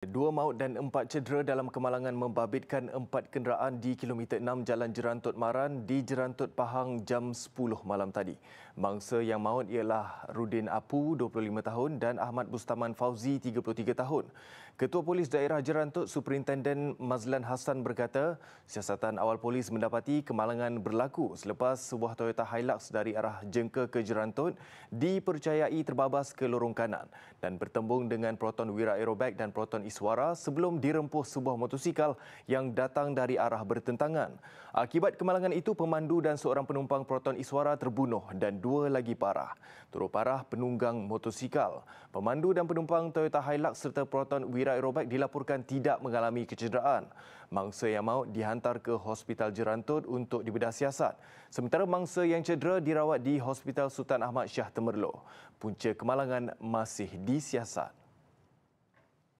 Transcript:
Dua maut dan empat cedera dalam kemalangan membabitkan empat kenderaan di kilometer 6 Jalan Jerantut Maran di Jerantut Pahang jam 10 malam tadi. Mangsa yang maut ialah Rudin Apu, 25 tahun dan Ahmad Bustaman Fauzi, 33 tahun. Ketua Polis Daerah Jerantut, Superintenden Mazlan Hassan berkata, siasatan awal polis mendapati kemalangan berlaku selepas sebuah Toyota Hilux dari arah Jengke ke Jerantut dipercayai terbabas ke lorong kanan dan bertembung dengan Proton Wira Aerobag dan Proton Iswara sebelum dirempuh sebuah motosikal yang datang dari arah bertentangan. Akibat kemalangan itu, pemandu dan seorang penumpang Proton Iswara terbunuh dan dua lagi parah. Teruk parah penunggang motosikal. Pemandu dan penumpang Toyota Hilux serta Proton Wira Aerobike dilaporkan tidak mengalami kecederaan. Mangsa yang maut dihantar ke Hospital Jerantut untuk dibedah siasat. Sementara mangsa yang cedera dirawat di Hospital Sultan Ahmad Shah Temerloh. Punca kemalangan masih disiasat.